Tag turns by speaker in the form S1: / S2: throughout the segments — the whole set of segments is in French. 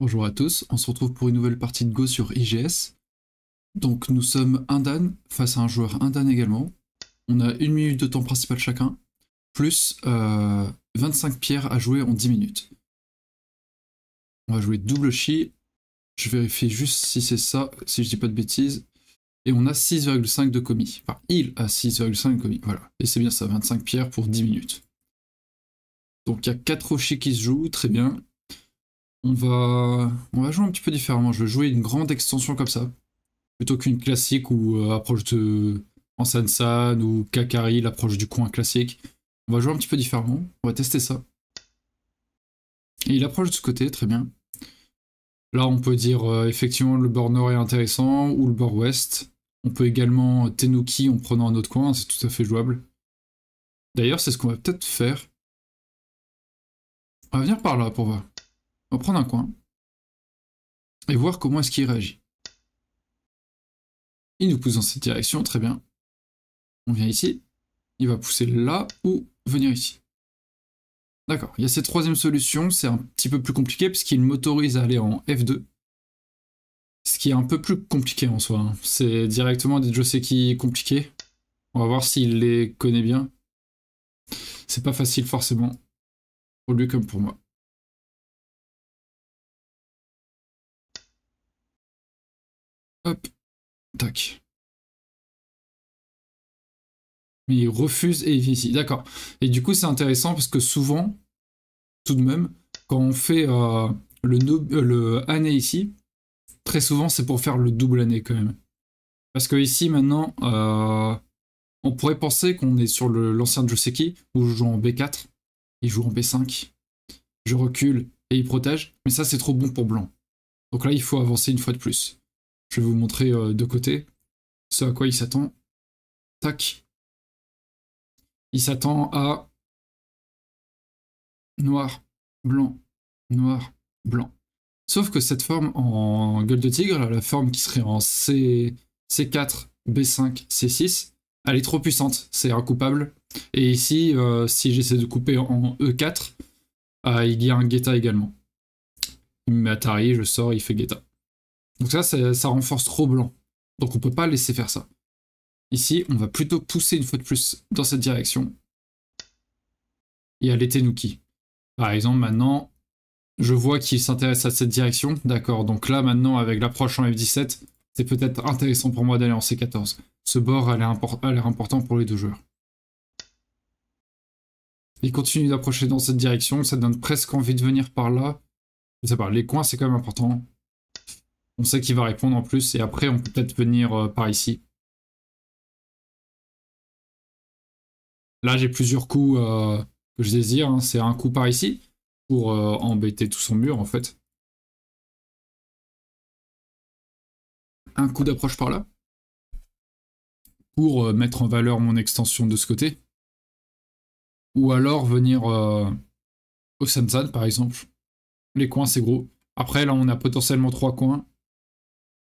S1: Bonjour à tous, on se retrouve pour une nouvelle partie de Go sur IGS. Donc nous sommes un Dan face à un joueur un Dan également. On a une minute de temps principal chacun, plus 25 euh, pierres à jouer en 10 minutes. On va jouer double chi. Je vérifie juste si c'est ça, si je dis pas de bêtises. Et on a 6,5 de commis. Enfin, il a 6,5 de commis, voilà. Et c'est bien ça, 25 pierres pour 10 minutes. Donc il y a 4 rochers qui se jouent, très bien. On va, on va jouer un petit peu différemment. Je vais jouer une grande extension comme ça. Plutôt qu'une classique ou euh, approche de san ou Kakari, l'approche du coin classique. On va jouer un petit peu différemment. On va tester ça. Et il approche de ce côté, très bien. Là, on peut dire euh, effectivement le bord nord est intéressant ou le bord ouest. On peut également euh, Tenuki en prenant un autre coin, hein, c'est tout à fait jouable. D'ailleurs, c'est ce qu'on va peut-être faire. On va venir par là pour voir.
S2: On va prendre un coin et voir comment est-ce qu'il réagit.
S1: Il nous pousse dans cette direction, très bien. On vient ici. Il va pousser là ou venir ici. D'accord, il y a cette troisième solution, c'est un petit peu plus compliqué puisqu'il m'autorise à aller en F2. Ce qui est un peu plus compliqué en soi. Hein. C'est directement des Joseki compliqués. On va voir s'il les connaît bien. C'est pas facile forcément. Pour lui comme pour moi.
S2: Tac. Mais il refuse et il
S1: ici. D'accord. Et du coup, c'est intéressant parce que souvent, tout de même, quand on fait euh, euh, le, année ici, très souvent, c'est pour faire le double année quand même. Parce que ici, maintenant, euh, on pourrait penser qu'on est sur l'ancien qui, où je joue en B4, il joue en B5, je recule et il protège, mais ça c'est trop bon pour blanc. Donc là, il faut avancer une fois de plus. Je vais vous montrer euh, de côté ce à quoi il s'attend. Tac. Il s'attend à noir, blanc, noir, blanc. Sauf que cette forme en gueule de tigre, la forme qui serait en C, C4, B5, C6, elle est trop puissante, c'est incoupable. Et ici, euh, si j'essaie de couper en E4, euh, il y a un guetta également. Il m'attarie, je sors, il fait guetta. Donc ça, ça, renforce trop blanc. Donc on peut pas laisser faire ça. Ici, on va plutôt pousser une fois de plus dans cette direction et aller Nuki. Par exemple, maintenant, je vois qu'il s'intéresse à cette direction. D'accord, donc là, maintenant, avec l'approche en F17, c'est peut-être intéressant pour moi d'aller en C14. Ce bord a l'air important pour les deux joueurs. Il continue d'approcher dans cette direction, ça donne presque envie de venir par là. Je sais pas, les coins, c'est quand même important. On sait qu'il va répondre en plus et après on peut peut-être venir euh, par ici. Là j'ai plusieurs coups euh, que je désire, hein. c'est un coup par ici pour euh, embêter tout son mur en fait. Un coup d'approche par là pour mettre en valeur mon extension de ce côté. Ou alors venir au Sansan par exemple. Les coins c'est gros. Après là on a potentiellement trois coins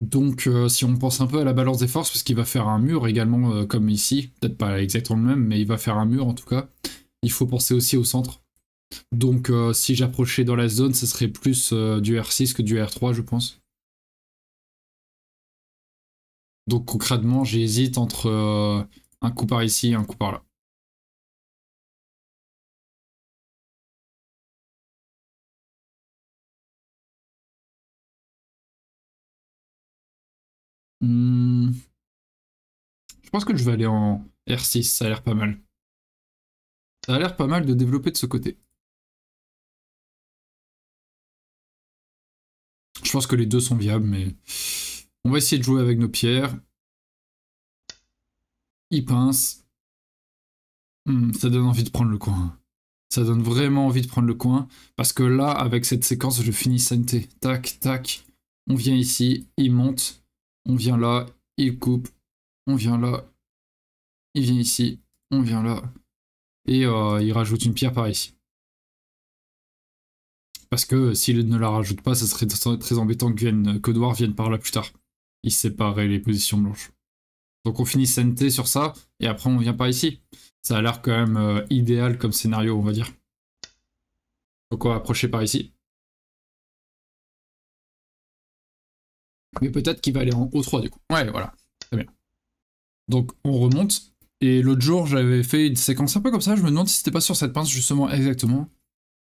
S1: donc, euh, si on pense un peu à la balance des forces, parce qu'il va faire un mur également, euh, comme ici, peut-être pas exactement le même, mais il va faire un mur en tout cas, il faut penser aussi au centre. Donc, euh, si j'approchais dans la zone, ce serait plus du R6 que du R3, je pense. Donc, concrètement, j'hésite entre un coup par ici et un coup par là.
S2: Hmm. Je pense que je vais aller en R6, ça a l'air pas mal. Ça a l'air pas mal de développer de ce côté. Je pense que les deux sont viables, mais on va essayer de jouer avec nos
S1: pierres. Il pince. Hmm, ça donne envie de prendre le coin. Ça donne vraiment envie de prendre le coin. Parce que là, avec cette séquence, je finis santé. Tac, tac. On vient ici, il monte on vient là, il coupe, on vient là, il vient ici, on vient là, et euh, il rajoute une pierre par ici. Parce que s'il ne la rajoute pas, ça serait très embêtant que Noir vienne par là plus tard. Il séparait les positions blanches. Donc on finit SNT sur ça, et après on vient par ici. Ça a l'air quand même euh, idéal comme scénario, on va dire. Donc on va approcher par ici.
S2: Mais peut-être qu'il va aller en O3 du coup. Ouais,
S1: voilà. Très bien. Donc on remonte. Et l'autre jour, j'avais fait une séquence un peu comme ça. Je me demande si c'était pas sur cette pince justement exactement.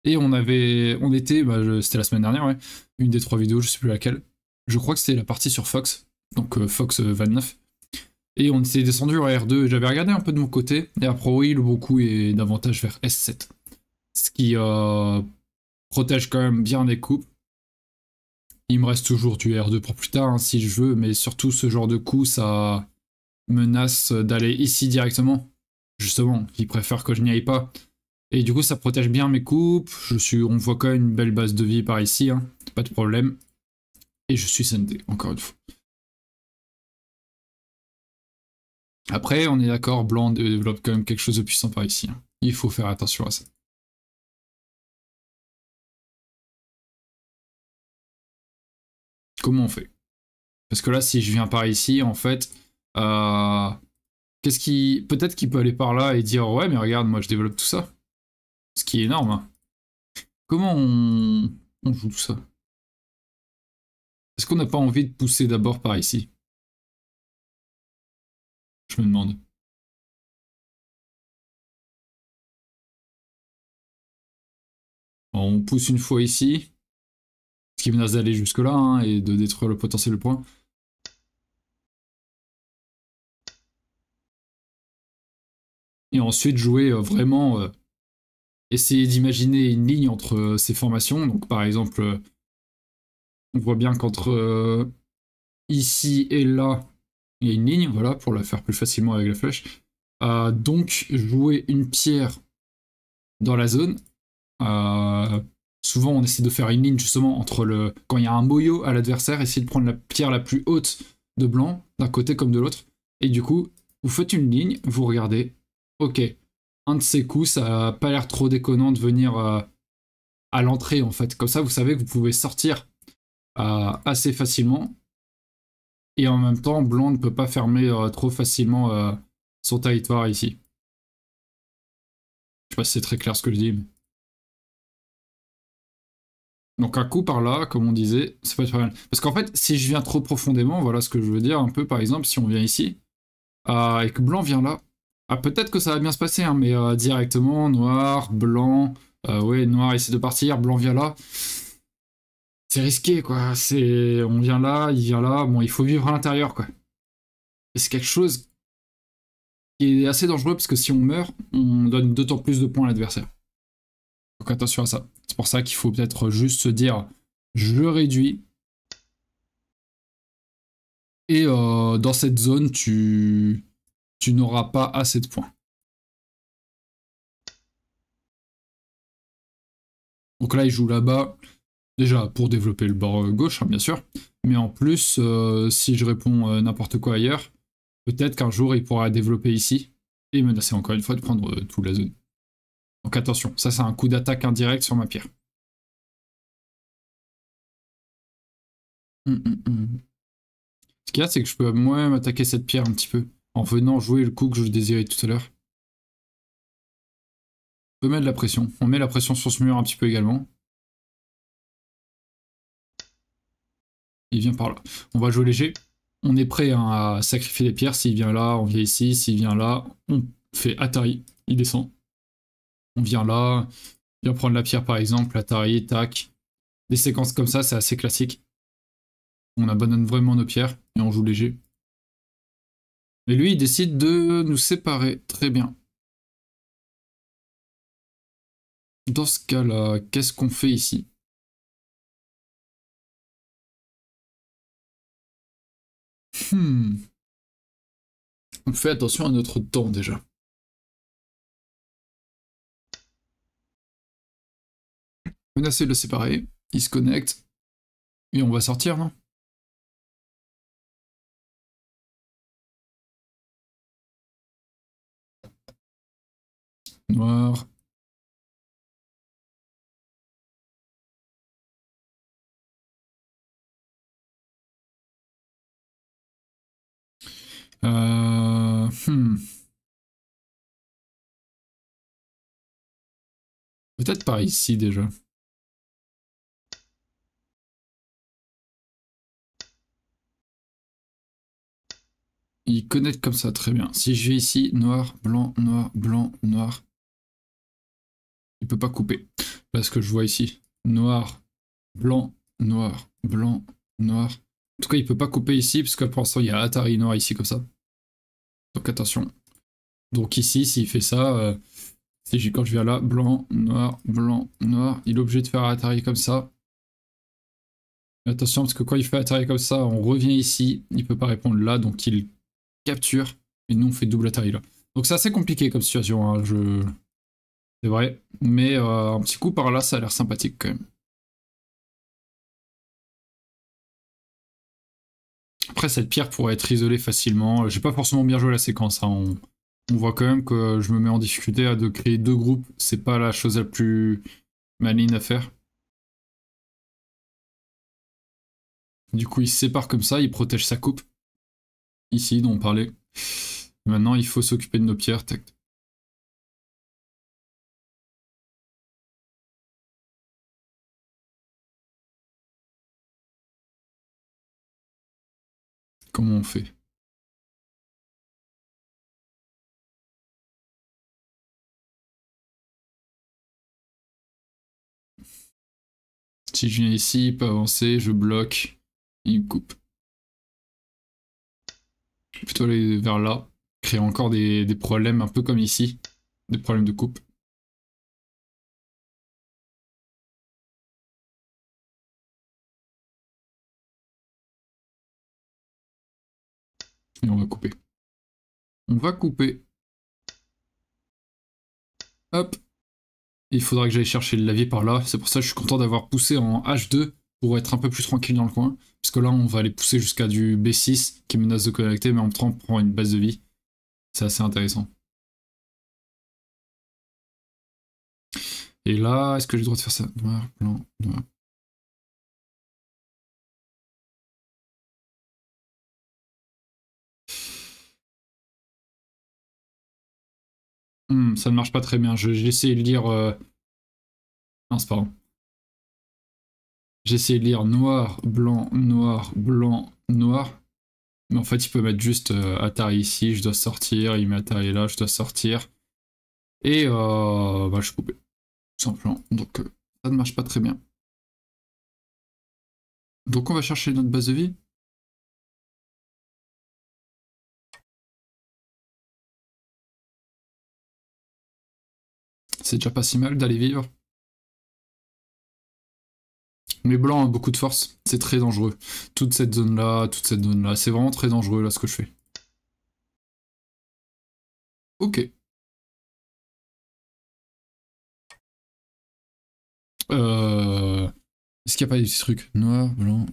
S1: Et on avait, on était, bah, c'était la semaine dernière, ouais, une des trois vidéos, je sais plus laquelle. Je crois que c'était la partie sur Fox, donc euh, Fox 29. Euh, Et on s'est descendu en R2 j'avais regardé un peu de mon côté. Et après oui le bon coup est davantage vers S7. Ce qui euh, protège quand même bien les coupes. Il me reste toujours du R2 pour plus tard hein, si je veux, mais surtout ce genre de coup, ça menace d'aller ici directement. Justement, il préfère que je n'y aille pas. Et du coup, ça protège bien mes coupes. Je suis, on voit quand même une belle base de vie par ici, hein. pas de problème. Et je suis sendé, encore une fois. Après, on est d'accord, blanc développe quand même quelque chose de puissant par
S2: ici. Hein. Il faut faire attention à ça.
S1: comment on fait Parce que là, si je viens par ici, en fait, euh, qu'est-ce qui, peut-être qu'il peut aller par là et dire ouais, mais regarde, moi je développe tout ça, ce qui est énorme. Hein. Comment on... on joue tout ça Est-ce qu'on n'a pas envie de pousser d'abord par ici
S2: Je me demande. On pousse une fois ici qui menace d'aller jusque-là hein, et de détruire le potentiel point. Et ensuite jouer euh,
S1: vraiment, euh, essayer d'imaginer une ligne entre euh, ces formations. Donc par exemple, on voit bien qu'entre ici et là, il y a une ligne, voilà, pour la faire plus facilement avec la flèche. donc jouer une pierre dans la zone. Souvent, on essaie de faire une ligne justement entre le. Quand il y a un boyau à l'adversaire, essayer de prendre la pierre la plus haute de blanc, d'un côté comme de l'autre. Et du coup, vous faites une ligne, vous regardez. Ok, un de ces coups, ça a pas l'air trop déconnant de venir euh, à l'entrée en fait. Comme ça, vous savez que vous pouvez sortir euh, assez facilement. Et en même temps, blanc ne peut pas fermer euh, trop facilement son territoire ici. Je sais pas si c'est très clair ce que je dis. Mais... Donc un coup par là, comme on disait, ça peut être pas mal. Parce qu'en fait, si je viens trop profondément, voilà ce que je veux dire un peu, par exemple, si on vient ici, euh, et que blanc vient là, ah, peut-être que ça va bien se passer, hein, mais euh, directement, noir, blanc, euh, ouais, noir essaie de partir, blanc vient là, c'est risqué, quoi. C'est, on vient là, il vient là, bon, il faut vivre à l'intérieur, quoi. Et c'est quelque chose qui est assez dangereux, parce que si on meurt, on donne d'autant plus de points à l'adversaire. Donc attention à ça. C'est pour ça qu'il faut peut-être juste se dire je réduis. Et euh, dans cette zone, tu, n'auras pas assez de points. Donc là, il joue là-bas, déjà pour développer le bord gauche, hein, bien sûr. Mais en plus, euh, si je réponds euh, n'importe quoi ailleurs, peut-être qu'un jour, il pourra développer ici et menacer encore une fois de prendre toute la zone. Donc attention, ça c'est un coup d'attaque indirect sur ma pierre.
S2: Hum, hum, hum. Ce qu'il y a, c'est que je peux moi-même
S1: attaquer cette pierre un petit peu, en venant jouer le coup que je désirais tout à l'heure. On peut mettre de la pression. On met la pression sur ce mur un petit peu également. Il vient par là. On va jouer léger. On est prêt hein, à sacrifier les pierres. S'il vient là, on vient ici. S'il vient là, on fait Atari. Il descend on vient là, on vient prendre la pierre par exemple, Atari, tac. Des séquences comme ça, c'est assez classique. On abandonne vraiment nos pierres et on joue léger. Et lui, il décide de nous séparer. Très bien.
S2: Dans ce cas-là, qu'est-ce qu'on fait ici Hmm. On fait attention à notre temps déjà. menacer de le séparer, il se connecte, et on va sortir, non Noir. Euh, hmm. Peut-être par ici déjà.
S1: Il connecte comme ça, très bien. Si j'ai ici, noir, blanc, noir, blanc, noir, il peut pas couper. parce que je vois ici, noir, blanc, noir, blanc, noir. En tout cas, il peut pas couper ici, parce que pour l'instant, il y a Atari noir ici, comme ça. Donc attention. Donc ici, s'il fait ça, euh, si quand je viens là, blanc, noir, blanc, noir, il est obligé de faire Atari comme ça. attention, parce que quand il fait Atari comme ça, on revient ici, il peut pas répondre là, donc il capture. Et nous, on fait double taille là. Donc c'est assez compliqué comme situation, hein, je... c'est vrai. Mais euh, un petit coup par là, ça a l'air sympathique quand même. Après, cette pierre pourrait être isolée facilement. J'ai pas forcément bien joué la séquence. Hein. On... voit quand même que je me mets en difficulté à de créer deux groupes. C'est pas la chose la plus maligne à faire.
S2: Du coup, il se sépare comme ça, il protège sa coupe ici dont on parlait. Maintenant, il faut s'occuper de nos pierres. Comment on fait Si je viens
S1: ici, il peut avancer, je bloque, il coupe plutôt aller vers là, créer encore des, des problèmes un peu comme ici, des problèmes de
S2: coupe. Et on va couper.
S1: On va couper. Hop. Il faudra que j'aille chercher le lavier par là. C'est pour ça que je suis content d'avoir poussé en H2 pour être un peu plus tranquille dans le coin. Puisque là, on va aller pousser jusqu'à du B6 qui menace de connecter, mais en même temps, on prend une base de vie. C'est assez intéressant.
S2: Et là, est-ce que j'ai le droit de faire ça hmm, ça ne marche pas très
S1: bien. J'ai essayé de lire... Euh... Non, c'est pas bon. J'essaie de lire noir, blanc, noir, blanc, noir. Mais en fait, il peut mettre juste euh, Atari ici, je dois sortir. Il met Atari là, je dois sortir. Et euh, bah, je suis coupé. Tout simplement. Donc, euh, ça ne marche pas très bien.
S2: Donc, on va chercher notre base de vie.
S1: C'est déjà pas si mal d'aller vivre. Mais blancs a beaucoup de force, c'est très dangereux. Toute cette zone-là, toute cette zone-là, c'est vraiment très dangereux là ce que je fais. Ok.
S2: Euh, est-ce qu'il n'y a pas des trucs Noir, blanc.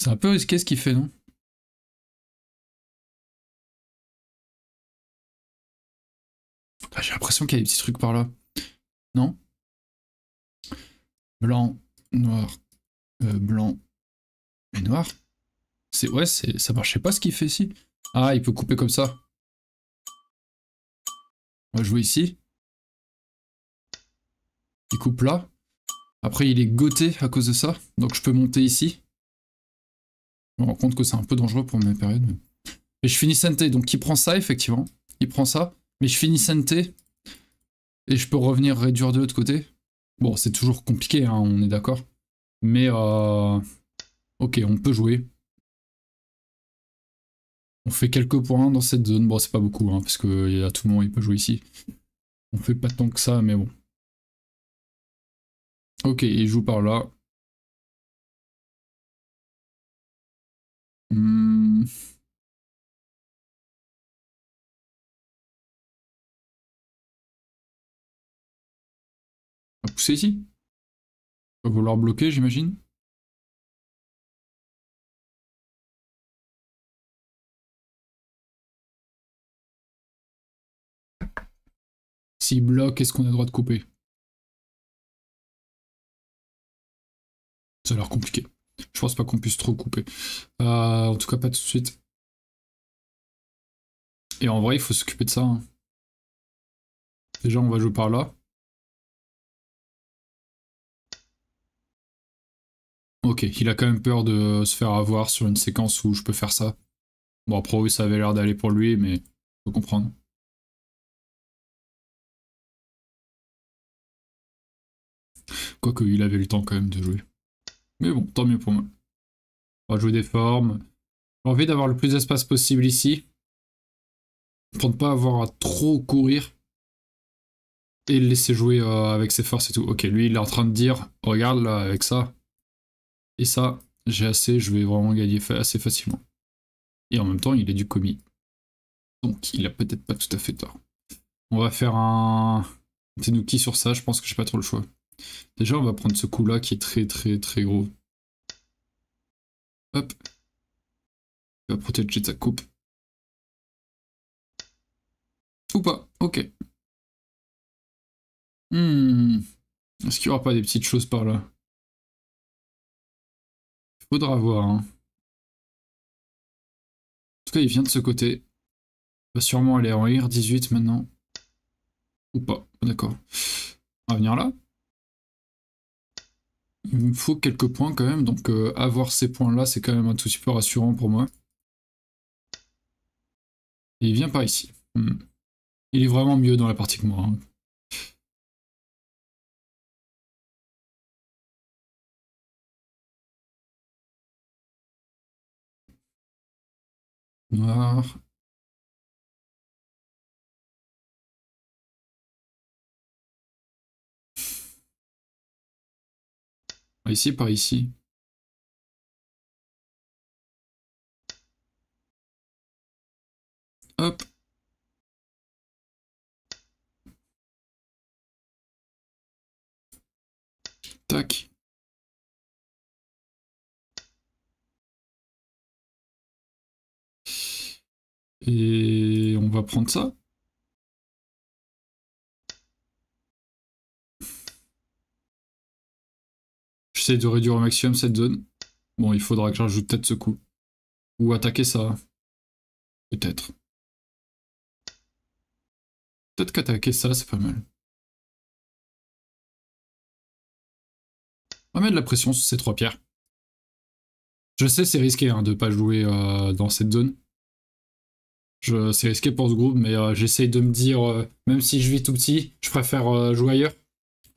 S2: C'est un peu risqué ce qu'il fait, non
S1: j'ai l'impression qu'il y a des petits trucs par là. Non Blanc, noir, euh, blanc et noir. C'est Ouais, ça marchait pas ce qu'il fait ici. Ah, il peut couper comme ça. On va jouer ici. Il coupe là. Après, il est goté à cause de ça. Donc, je peux monter ici. Je me rends compte que c'est un peu dangereux pour mes périodes. Et je finis santé. Donc, il prend ça, effectivement. Il prend ça. Mais je finis santé Et je peux revenir réduire de l'autre côté. Bon, c'est toujours compliqué, hein, on est d'accord. Mais, euh, ok, on peut jouer. On fait quelques points dans cette zone. Bon, c'est pas beaucoup, hein, parce que a tout moment, il peut jouer ici. On fait pas tant que ça, mais bon. Ok, il
S2: joue par là. Hum... pousser ici. Va vouloir bloquer, j'imagine. S'il bloque, est-ce qu'on a le droit de couper Ça a l'air compliqué. Je pense pas qu'on puisse trop couper. Euh, en tout cas, pas tout de suite. Et en vrai, il faut s'occuper de ça. Hein. Déjà, on va jouer par là.
S1: Ok, il a quand même peur de se faire avoir sur une séquence où je peux faire ça. Bon, après, oui, ça avait l'air d'aller pour lui, mais faut comprendre.
S2: Quoique, il avait le
S1: temps quand même de jouer. Mais bon, tant mieux pour moi. On va jouer des formes. J'ai envie d'avoir le plus d'espace possible ici. Pour ne pas avoir à trop courir. Et le laisser jouer euh, avec ses forces et tout. Ok, lui, il est en train de dire, regarde là, avec ça, et ça, j'ai assez, je vais vraiment gagner assez facilement. Et en même temps, il est du commis. Donc il a peut-être pas tout à fait tort. On va faire un Tenuki sur ça, je pense que j'ai pas trop le choix. Déjà, on va prendre ce coup-là qui est très très très gros.
S2: Hop. Il va protéger sa coupe. Ou pas, ok. Hmm. Est-ce qu'il n'y aura pas des petites choses par là Faudra voir. Hein. En
S1: tout cas, il vient de ce côté. Il va sûrement aller en IR18 maintenant. Ou pas, d'accord. On va venir là. Il me faut quelques points quand même, donc euh, avoir ces points-là, c'est quand même un tout petit peu rassurant pour moi. Et il vient par ici. Hmm. Il est vraiment
S2: mieux dans la partie que moi. Hein. noir ah, ici par ici hop tac Et on va prendre ça. J'essaie de réduire au maximum cette zone. Bon, il faudra que j'ajoute peut-être ce coup. Ou attaquer ça. Peut-être. Peut-être qu'attaquer ça, c'est pas mal.
S1: On va mettre de la pression sur ces trois pierres. Je sais, c'est risqué hein, de ne pas jouer euh, dans cette zone c'est risqué pour ce groupe, mais euh, j'essaye de me dire, euh, même si je vis tout petit, je préfère euh, jouer ailleurs,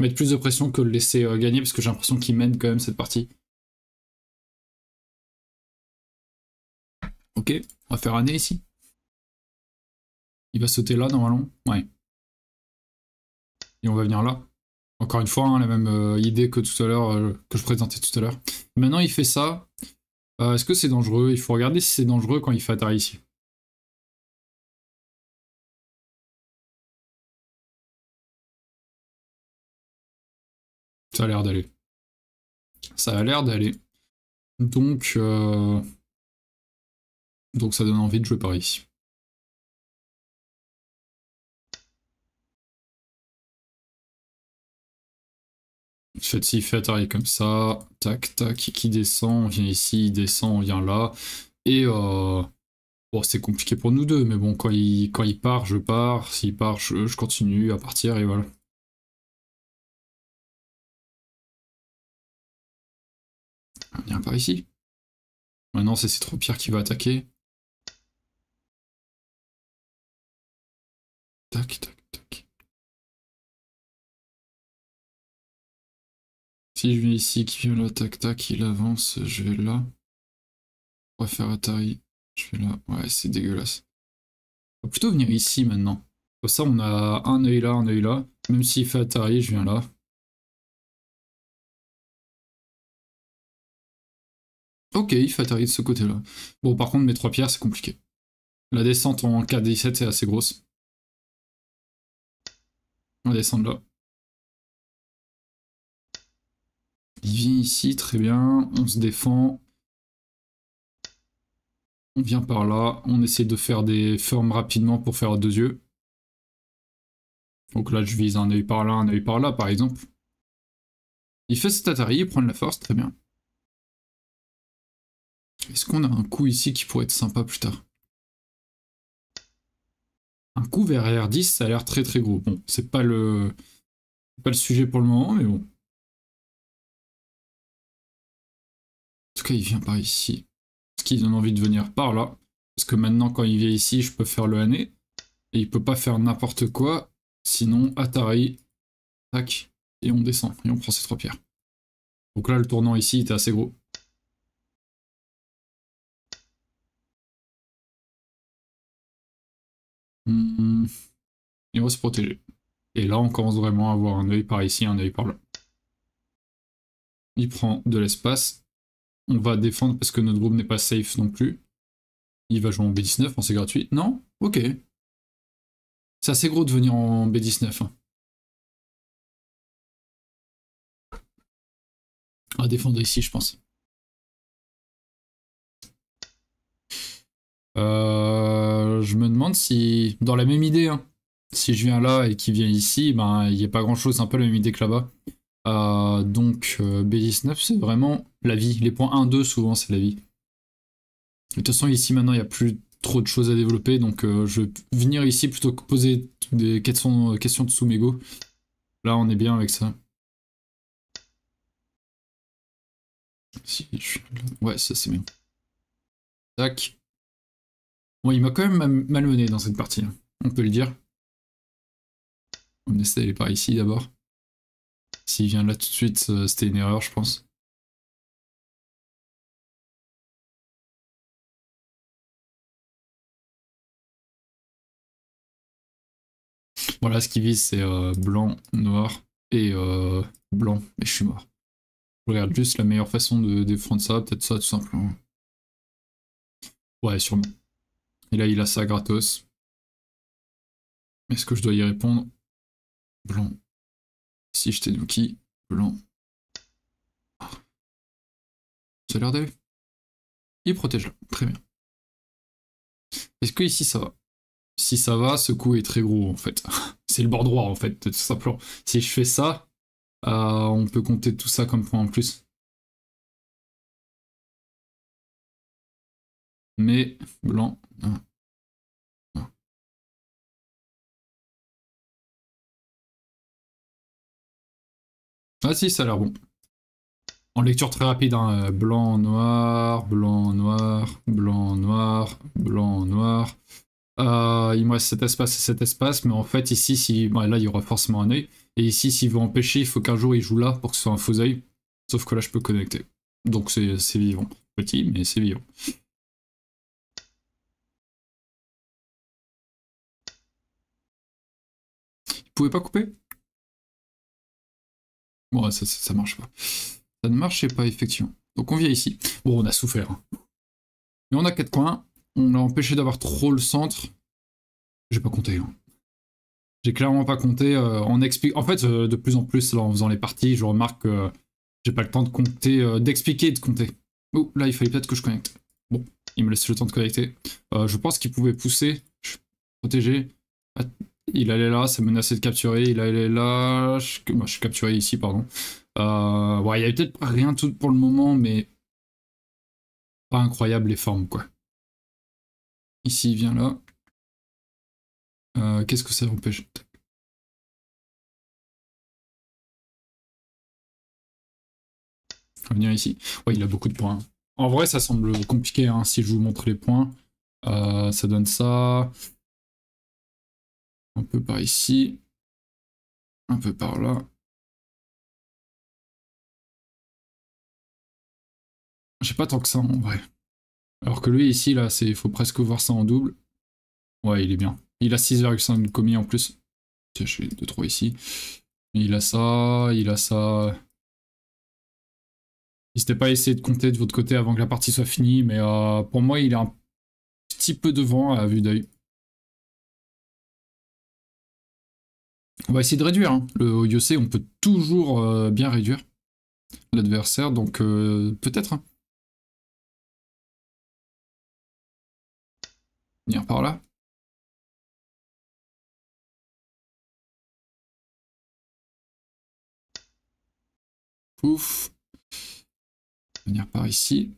S1: mettre plus de pression que le laisser gagner, parce que j'ai l'impression qu'il mène quand même cette partie. Ok, on va faire un année ici. Il va sauter là normalement, ouais. Et on va venir là. Encore une fois, hein, la même idée que tout à l'heure, que je présentais tout à l'heure. Maintenant, il fait ça. Est-ce que c'est dangereux Il faut regarder si c'est dangereux quand il fait atterrir ici.
S2: Ça a l'air d'aller. Ça a l'air d'aller. Donc, euh, donc ça donne envie de jouer ici
S1: Faites si fait arrive comme ça, tac tac, qui descend, vient ici, descend, on vient là. Et euh, bon, c'est compliqué pour nous deux, mais bon, quand il, quand il part, je pars, s'il part, je,
S2: je continue à partir et voilà. par ici. Maintenant, c'est ces trois pierres qui va attaquer. Tac, tac, tac. Si je viens
S1: ici, qui vient là, tac, tac, il avance, je vais là. On va faire Atari. Je vais là. Ouais, c'est dégueulasse. plutôt venir ici maintenant. ça, on a un œil là, un œil là. Même s'il fait Atari, je viens là.
S2: Ok, il atterrir de ce côté-là. Bon, par contre, mes trois pierres, c'est compliqué. La descente en 4 17 c'est assez grosse. On descend là.
S1: Il vient ici, très bien. On se défend. On vient par là. On essaie de faire des formes rapidement pour faire deux yeux. Donc là, je vise un œil par là, un œil par là, par exemple. Il fait cet atari, il prend de la force, très bien. Est-ce qu'on a un coup ici qui pourrait
S2: être sympa plus tard Un coup vers R10, ça a l'air très très gros. Bon, c'est pas le pas le sujet pour le moment, mais bon. En
S1: tout cas, il vient par ici. ce qui donne envie de venir par là Parce que maintenant, quand il vient ici, je peux faire le année. Et il peut pas faire n'importe quoi. Sinon, Atari, tac, et on descend. Et on prend ces trois pierres. Donc là, le tournant ici était assez gros.
S2: on va se
S1: protéger. Et là, on commence vraiment à avoir un œil par ici, un œil par là. Il prend de l'espace. On va défendre parce que notre groupe n'est pas safe non plus. Il va jouer en B19, c'est gratuit. Non Ok. C'est assez gros de venir
S2: en B19. Hein. À défendre ici, je pense.
S1: Euh je me demande si, dans la même idée, hein, si je viens là et qu'il vient ici, ben, il n'y a pas grand chose, c'est un peu la même idée que là-bas. Euh, donc euh, B19, c'est vraiment la vie. Les points 1, 2, souvent, c'est la vie. De toute façon, ici, maintenant, il n'y a plus trop de choses à développer, donc euh, je vais venir ici plutôt que poser des questions, questions de sous Là, on est bien avec ça. Ouais, ça c'est bien. Tac. Bon, il m'a quand même malmené dans cette partie, hein. on peut le dire. On essaie d'aller par ici d'abord. S'il vient là tout de suite, euh, c'était une erreur, je pense. Voilà, ce qui vise, c'est euh, blanc, noir et euh, blanc, Mais je suis mort. Je regarde juste la meilleure façon de défendre ça, peut-être ça tout simplement. Ouais, sûrement. Et là, il a ça gratos. Est-ce que je dois y
S2: répondre Blanc. Si je t'ai blanc. Ah. Ça a l'air d'aller. Il protège là. Très bien.
S1: Est-ce que ici ça va Si ça va, ce coup est très gros en fait. C'est le bord droit en fait, tout simplement. Si je fais ça, euh, on peut compter tout ça comme point
S2: en plus. mais blanc. Ah si, ça a l'air bon.
S1: En lecture très rapide, hein, euh, blanc, noir, blanc, noir, blanc, noir, blanc, noir. Euh, il me reste cet espace et cet espace, mais en fait ici, si... là il y aura forcément un œil. Et ici, s'il veut empêcher, il faut qu'un jour il joue là pour que ce soit un faux œil. Sauf que là je peux connecter. Donc c'est vivant. Petit, mais c'est vivant. pouvez pas couper Ouais, ça, ça, marche pas. Ça ne marchait pas, effectivement. Donc on vient ici. Bon, on a souffert. Hein. on a quatre coins. On a empêché d'avoir trop le centre. J'ai pas compté. Hein. J'ai clairement pas compté. on euh, explique... En fait, euh, de plus en plus, là, en faisant les parties, je remarque que euh, j'ai pas le temps de compter, d'expliquer de compter. Oh, là, il fallait peut-être que je connecte. Bon, il me laisse le temps de connecter. je pense qu'il pouvait pousser, protéger, il allait là, c'est menacé de capturer, il allait là, je, je suis capturé ici, pardon. Euh, ouais, il n'y a peut-être rien tout pour le moment, mais pas incroyable les formes, quoi.
S2: Ici, il vient là. Euh, qu'est-ce que ça empêche
S1: venir ici. Ouais, il a beaucoup de points. Hein. En vrai, ça semble compliqué, hein, si je vous montre les points. Euh, ça donne ça. Un peu par ici.
S2: Un peu par là. J'ai pas tant que ça en vrai.
S1: Alors que lui ici, là, c'est faut presque voir ça en double. Ouais, il est bien. Il a 6,5 commis en plus. je fais 2-3 ici. Il a ça, il a ça. N'hésitez pas à de compter de votre côté avant que la partie soit finie, mais euh, pour moi, il est un
S2: petit peu devant à vue d'œil. On va essayer de réduire. Hein. Le Yossé, on peut toujours euh, bien réduire l'adversaire, donc euh, peut-être. Venir hein. par là. Pouf. Venir par ici.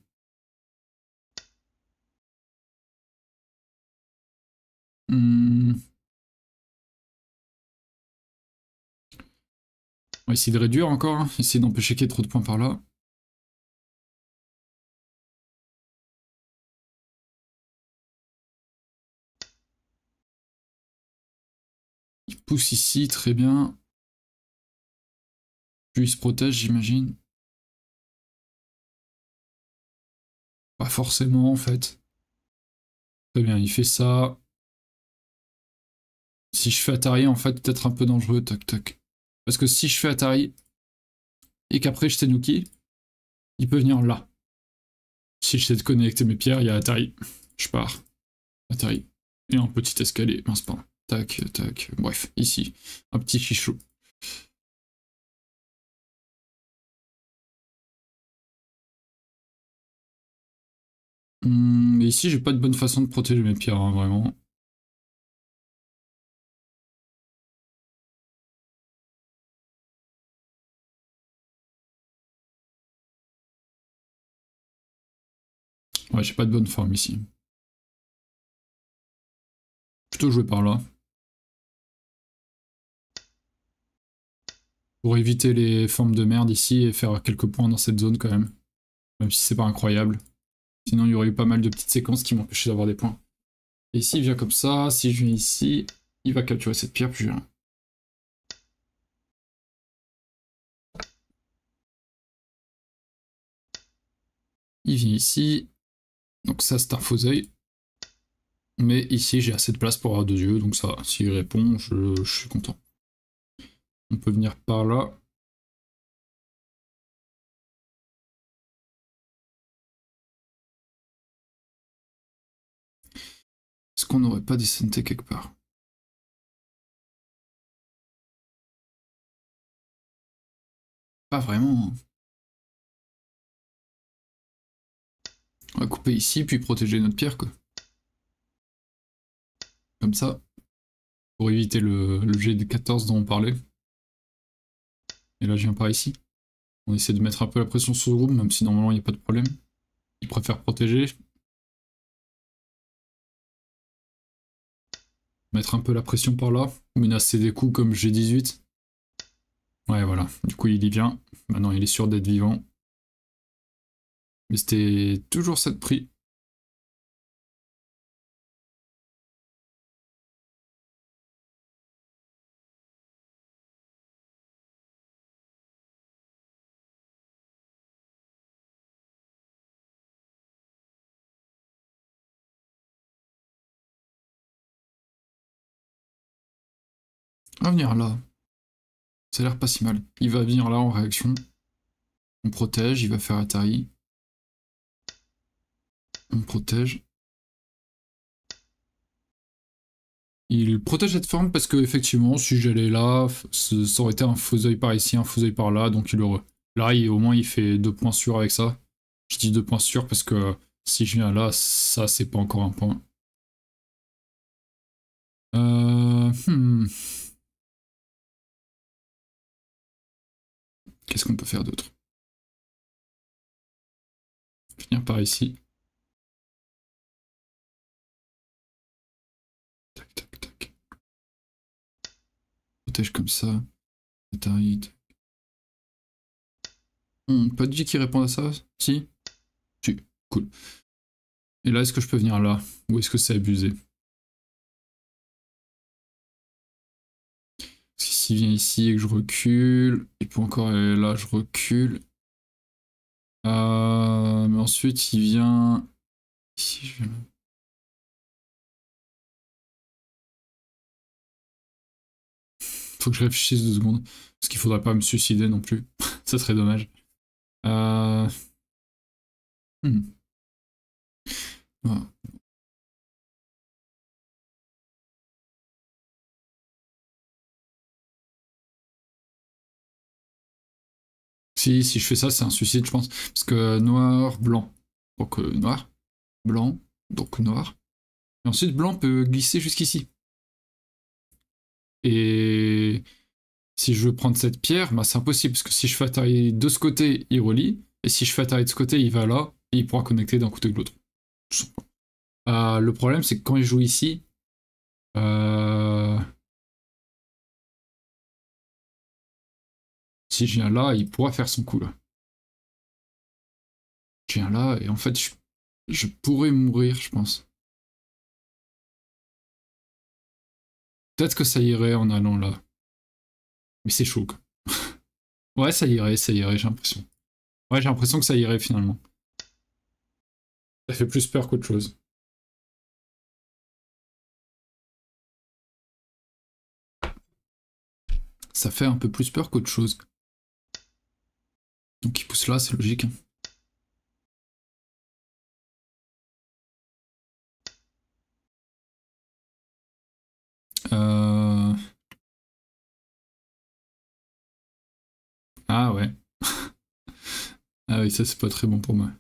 S2: Hmm. On va essayer de réduire encore, hein. essayer d'empêcher qu'il y ait trop de points par là. Il pousse ici, très bien. Puis il se protège, j'imagine. Pas forcément, en fait.
S1: Très bien, il fait ça. Si je fais attaquer en fait, peut-être un peu dangereux, tac, tac. Parce que si je fais Atari et qu'après je sais Nuki, il peut venir là. Si je sais de connecter mes pierres, il y a Atari. Je pars. Atari. Et un petit escalier. Mince, pas. Tac, tac. Bref, ici.
S2: Un petit chichot. Hmm, mais ici, j'ai pas de bonne façon de protéger mes pierres, hein, vraiment. j'ai pas de bonne forme ici. Plutôt jouer par là.
S1: Pour éviter les formes de merde ici et faire quelques points dans cette zone quand même. Même si c'est pas incroyable. Sinon il y aurait eu pas mal de petites séquences qui m'empêchaient d'avoir des points. Et ici il vient comme ça, si je viens ici, il va capturer cette pierre puis rien. Il vient ici, donc ça, c'est un faux œil. Mais ici, j'ai assez de place pour avoir deux yeux, donc ça, s'il répond, je, suis content.
S2: On peut venir par là. Est-ce qu'on n'aurait pas des santé quelque part Pas vraiment. Hein. On va couper ici, puis protéger notre pierre, Comme ça. Pour éviter le, g
S1: 14 dont on parlait. Et là, je viens par ici. On essaie de mettre un peu la pression sur le groupe, même si normalement il n'y a pas de problème. Il préfère protéger. Mettre un peu la pression par là. Menacer des coups comme G18. Ouais, voilà. Du coup, il y vient. Maintenant, il est sûr d'être vivant.
S2: Mais c'était toujours cette prix. prix. À
S1: venir là. Ça a l'air pas si mal. Il va venir là en réaction. On protège, il va faire Atari. On protège. Il protège cette forme parce que effectivement, si j'allais là, ça aurait été un faux œil par ici, un faux œil par là, donc il heureux. Là, il, au moins, il fait deux points sûrs avec ça. Je dis deux points sûrs parce que si je viens là, ça, c'est pas encore un point. Euh, hmm.
S2: Qu'est-ce qu'on peut faire d'autre Finir par ici.
S1: Protège comme ça. Atari. Hmm, pas dit qui répond à ça Si Tu, cool. Et là, est-ce que je peux venir là
S2: Ou est-ce que c'est abusé
S1: Si s'il vient ici et que je recule, il peut encore aller là, je recule. Euh, mais ensuite, il vient... je Faut que je réfléchisse deux secondes. Parce qu'il faudrait pas me suicider non plus. ça serait dommage. Euh, hmm.
S2: Si, si je fais ça, c'est un suicide,
S1: je pense. Parce que noir, blanc. Donc euh, noir, blanc, donc noir. Et ensuite, blanc peut glisser jusqu'ici. Et si je veux prendre cette pierre, bah, c'est impossible, parce que si je fais atterrir de ce côté, il relie, et si je fais atterrir de ce côté, il va là, et il pourra connecter d'un côté que de l'autre. Euh, le problème, c'est que quand il joue ici, euh...
S2: si je viens là, il pourra faire son coup là. Je viens là, et en fait, je pourrais mourir, je pense. Peut-être que ça irait en allant là.
S1: Mais c'est chaud. ouais, ça irait, ça irait, j'ai l'impression. Ouais, j'ai l'impression que ça irait finalement. Ça fait plus peur qu'autre chose.
S2: Ça fait un peu plus peur qu'autre chose. Donc il pousse là, c'est logique. Hein. Et ah ça c'est pas très bon pour moi.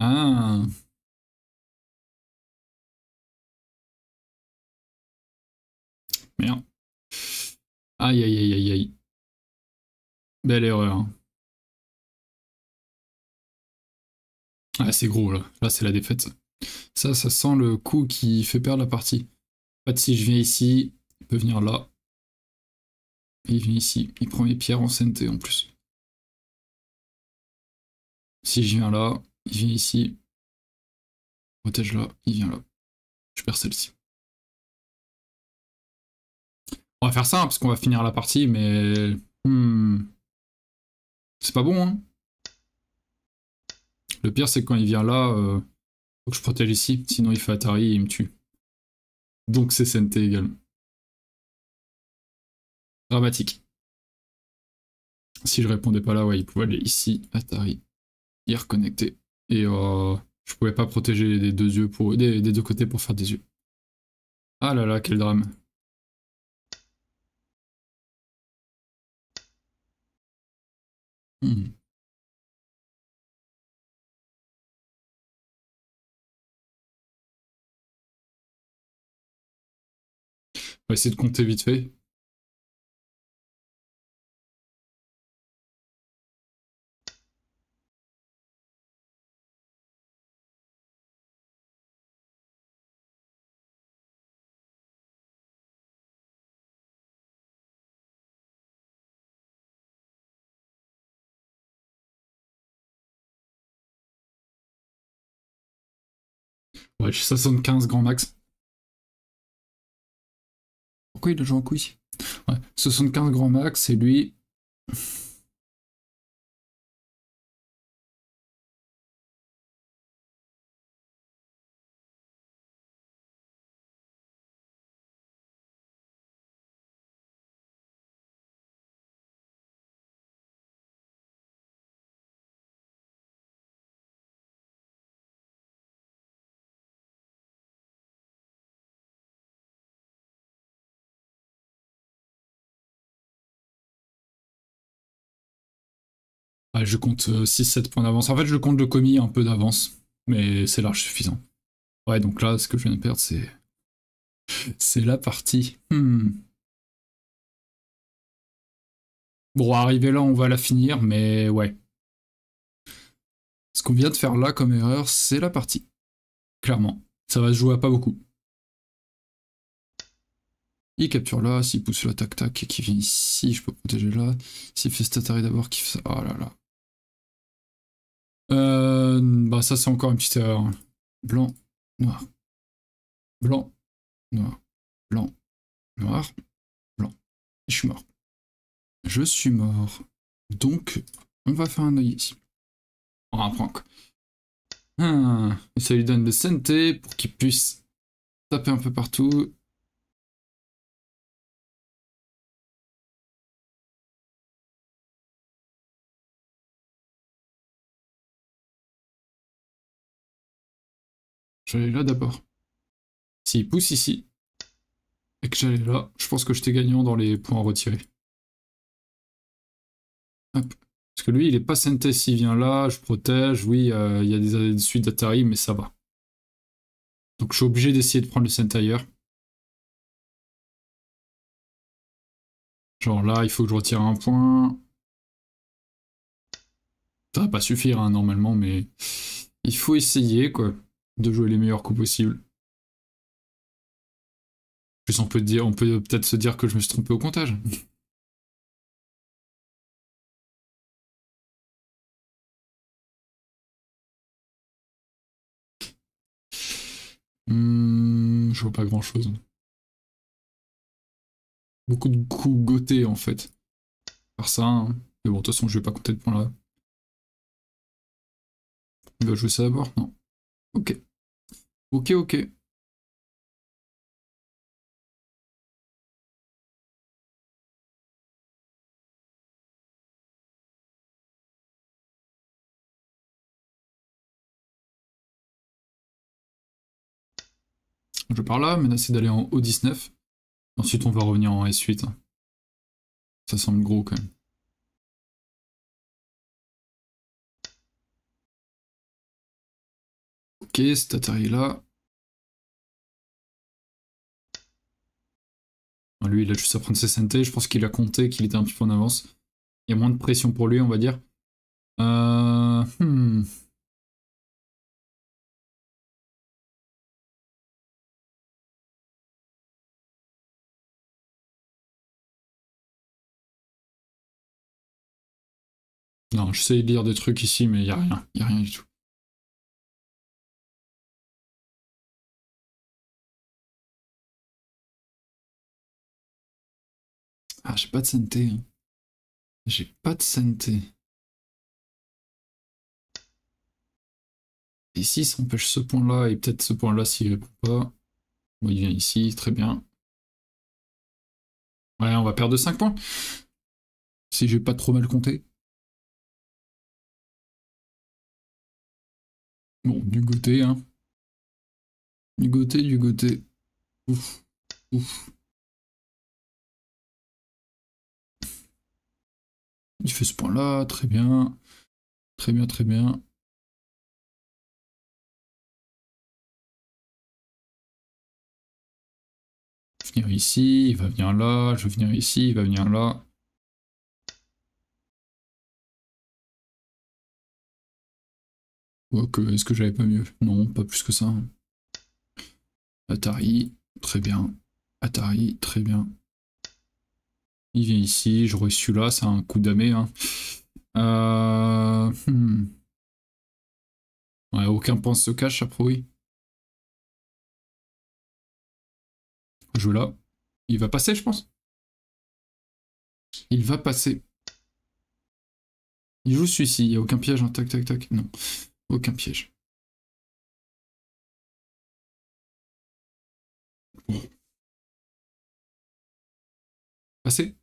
S2: Ah Merde. Aïe aïe aïe aïe aïe. Belle erreur. Hein. Ah c'est gros là. Là c'est la défaite.
S1: Ça, ça sent le coup qui fait perdre la partie. En fait, si je viens ici, il peut venir là. il vient ici. Il prend mes pierres en santé en plus.
S2: Si je viens là, il vient ici. Protège là, il vient là. Je perds celle-ci. On
S1: va faire ça, hein, parce qu'on va finir la partie, mais... Hmm. C'est pas bon, hein Le pire, c'est quand il vient là, euh... faut que je protège ici, sinon il fait Atari et il me tue. Donc c'est SNT également. Dramatique. Si je répondais pas là, ouais, il pouvait aller ici, Atari hier reconnecter. Et euh, je pouvais pas protéger les deux yeux pour des, des, deux côtés pour faire des yeux. Ah là là, quel drame. Hmm.
S2: On va essayer de compter vite fait. 75 grand max. Pourquoi il a joué un couille Ouais, 75 grand max, et lui. je
S1: compte 6-7 euh, points d'avance. En fait, je compte le commis un peu d'avance, mais c'est large suffisant. Ouais, donc là, ce que je viens de perdre, c'est. C'est la partie. Hmm. Bon, arrivé là, on va la finir, mais ouais.
S2: Ce qu'on vient de faire là comme erreur, c'est la partie. Clairement.
S1: Ça va se jouer à pas beaucoup. Il capture là, s'il pousse là, tac tac, et qui vient ici, je peux protéger là. S'il fait Statari d'abord, qui fait ça. Oh là là. Euh, bah ça c'est encore une petite erreur. Hein. Blanc,
S2: noir. Blanc, noir. Blanc, noir. Blanc.
S1: Je suis mort. Je suis mort. Donc, on va faire un oeil ici. On va prendre. Ah, ça lui donne de santé
S2: pour qu'il puisse taper un peu partout J'allais là
S1: d'abord. S'il pousse ici, et que j'allais là, je pense que j'étais gagnant dans les points retirés. Parce que lui, il est pas senté s'il vient là, je protège, oui, euh, il y a des, suites d'Atari, mais ça va. Donc je suis obligé d'essayer de prendre le scent ailleurs. Genre là, il faut que je retire un point. Ça va pas suffire, hein, normalement, mais il faut essayer, quoi de jouer les meilleurs coups possibles. Plus on peut dire, on peut peut-être se dire que je me suis
S2: trompé au comptage.
S1: Hmm, je vois pas grand chose. Beaucoup de coups gotés en fait. Par ça, hein. mais bon, de toute façon, je vais pas compter de points là.
S2: Il va jouer ça d'abord Non. Ok. Ok, ok. Je pars là, menacer d'aller en O19. Ensuite, on va revenir en S8. Ça semble gros quand même. Ok, cet atari là. Ah, lui, il a juste à prendre ses santé. Je pense qu'il a compté qu'il était un petit peu en avance. Il y a moins de pression pour lui, on va dire. Euh, hmm. Non, j'essaie de lire des trucs ici, mais il n'y a rien. Il n'y a rien du tout. Ah, j'ai pas de santé. Hein. J'ai pas de santé. Ici, ça empêche ce point-là et peut-être ce point-là s'il répond pas. Bon, il vient ici, très bien. Ouais, on va perdre 5 points. Si j'ai pas trop mal compté. Bon, du goûter, hein. Du goûter, du goûter. Ouf, ouf. Il fait ce point-là, très bien. Très bien, très bien. venir ici, il va venir là, je vais venir ici, il va venir là. Quoique, oh, est-ce que j'avais pas mieux Non, pas plus que ça.
S1: Atari, très bien. Atari, très bien. Il vient ici, je celui là, c'est un coup d'amé. Hein. Euh, hmm. aucun point se cache, après oui.
S2: Joue là. Il va passer, je pense. Il va passer. Il joue celui-ci, il n'y a aucun piège, hein. tac tac tac, non, aucun piège. Passé.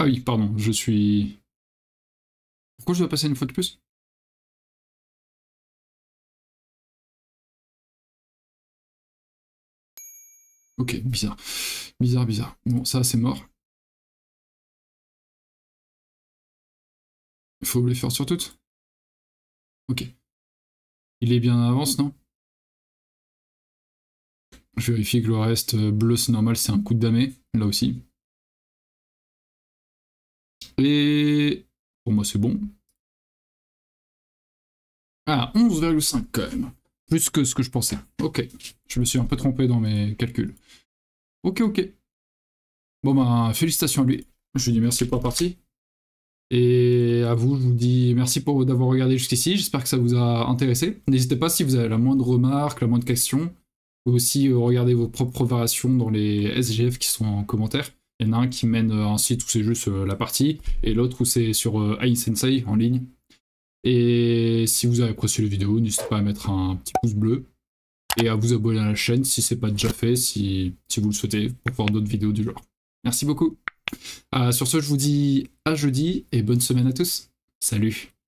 S2: Ah oui, pardon, je suis... Pourquoi je dois passer une fois de plus Ok, bizarre. Bizarre, bizarre. Bon, ça, c'est mort. Il faut les faire sur toutes Ok. Il est bien en avance, non Je vérifie que le reste euh, bleu, c'est normal, c'est un coup de damé, là aussi. Et pour moi, c'est bon.
S1: à ah, 11,5 quand même. Plus que ce que je pensais. Ok, je me suis un peu trompé dans mes calculs. Ok, ok. Bon ben, félicitations à lui. Je lui dis merci pour la partie. Et à vous, je vous dis merci pour d'avoir regardé jusqu'ici. J'espère que ça vous a intéressé. N'hésitez pas si vous avez la moindre remarque, la moindre question. Vous aussi, euh, regardez vos propres variations dans les SGF qui sont en commentaire. Il y en a un qui mène euh, un site où c'est juste euh, la partie, et l'autre où c'est sur euh, Sensei en ligne. Et si vous avez apprécié la vidéo, n'hésitez pas à mettre un petit pouce bleu et à vous abonner à la chaîne si ce n'est pas déjà fait, si, vous le souhaitez, pour voir d'autres vidéos du genre. Merci beaucoup. sur ce, je vous dis à jeudi et bonne semaine à tous. Salut